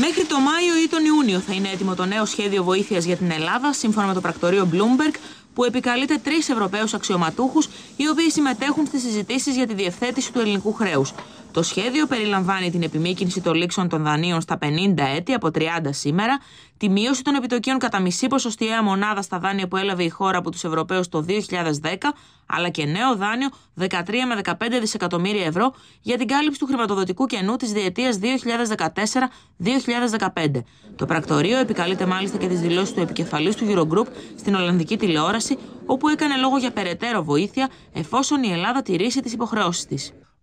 Μέχρι το Μάιο ή τον Ιούνιο θα είναι έτοιμο το νέο σχέδιο βοήθειας για την Ελλάδα, σύμφωνα με το πρακτορείο Bloomberg, που επικαλείται τρεις Ευρωπαίους αξιωματούχους, οι οποίοι συμμετέχουν στις συζητήσεις για τη διευθέτηση του ελληνικού χρέους. Το σχέδιο περιλαμβάνει την επιμήκυνση των λήξεων των δανείων στα 50 έτη από 30 σήμερα, τη μείωση των επιτοκίων κατά μισή ποσοστιαία μονάδα στα δάνεια που έλαβε η χώρα από τους Ευρωπαίους το 2010, αλλά και νέο δάνειο 13 με 15 δισεκατομμύρια ευρώ για την κάλυψη του χρηματοδοτικού κενού της διετίας 2014-2015. Το πρακτορείο επικαλείται μάλιστα και τις δηλώσεις του επικεφαλής του Eurogroup στην Ολλανδική τηλεόραση, όπου έκανε λόγο για περαιτέρω βοήθεια εφόσον η Ελλάδα τηρήσει τις υποχρεώσεις τη.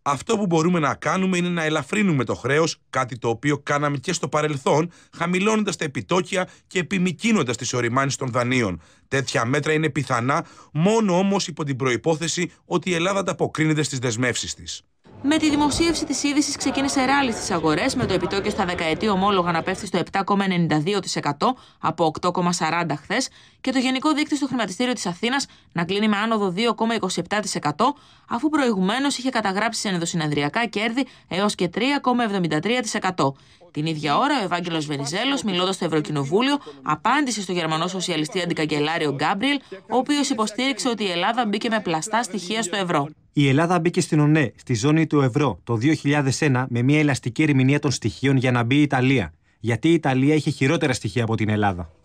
Αυτό που μπορούμε να κάνουμε είναι να ελαφρύνουμε το χρέος, κάτι το οποίο κάναμε και στο παρελθόν, χαμηλώνοντας τα επιτόκια και επιμηκύνοντας τις οριμάνεις των δανείων. Τέτοια μέτρα είναι πιθανά, μόνο όμως υπό την προπόθεση ότι η Ελλάδα ανταποκρίνεται στις δεσμεύσεις της. Με τη δημοσίευση της είδησης ξεκίνησε ράλι στις αγορές, με το επιτόκιο στα δεκαετή ομόλογα να πέφτει στο 7,92% από 8,40 χθες και το γενικό δείκτη στο χρηματιστήριο της Αθήνας να κλείνει με άνοδο 2,27%, αφού προηγουμένως είχε καταγράψει σε ενδοσυναδριακά κέρδη έως και 3,73%. Την ίδια ώρα, ο Ευάγγελος Βενιζέλος, μιλώντας στο Ευρωκοινοβούλιο, απάντησε στο γερμανό σοσιαλιστή αντικαγκελάριο Γκάμπριελ, ο οποίος υποστήριξε ότι η Ελλάδα μπήκε με πλαστά στοιχεία στο ευρώ. Η Ελλάδα μπήκε στην ΟΝΕ, στη ζώνη του ευρώ, το 2001 με μια ελαστική ερμηνεία των στοιχείων για να μπει η Ιταλία. Γιατί η Ιταλία είχε χειρότερα στοιχεία από την Ελλάδα.